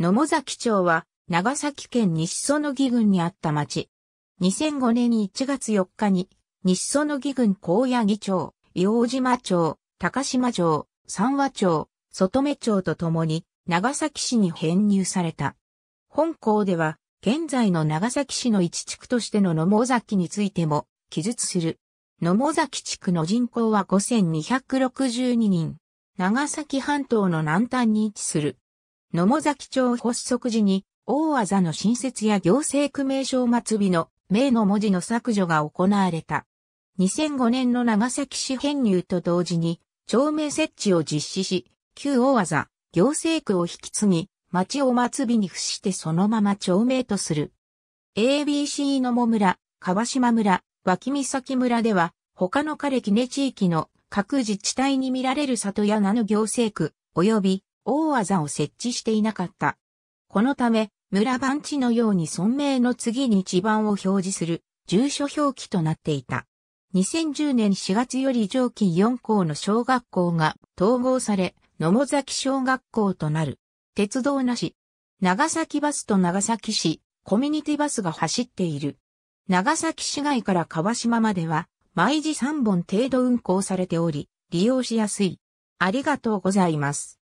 野母崎町は、長崎県西園木郡にあった町。2005年1月4日に、西園木郡高野木町、洋島町、高島町、三和町、外目町とともに、長崎市に編入された。本校では、現在の長崎市の一地区としての野母崎についても、記述する。野母崎地区の人口は5262人。長崎半島の南端に位置する。野母崎町発足時に、大技の新設や行政区名称末尾の、名の文字の削除が行われた。2005年の長崎市編入と同時に、町名設置を実施し、旧大技、行政区を引き継ぎ、町を末尾に付してそのまま町名とする。ABC の茂村、川島村、脇岬村では、他の枯れ木根地域の各自治体に見られる里や名の行政区、及び大技を設置していなかった。このため、村番地のように村名の次に地番を表示する住所表記となっていた。2010年4月より上記4校の小学校が統合され、野茂崎小学校となる。鉄道なし。長崎バスと長崎市、コミュニティバスが走っている。長崎市街から川島までは、毎時3本程度運行されており、利用しやすい。ありがとうございます。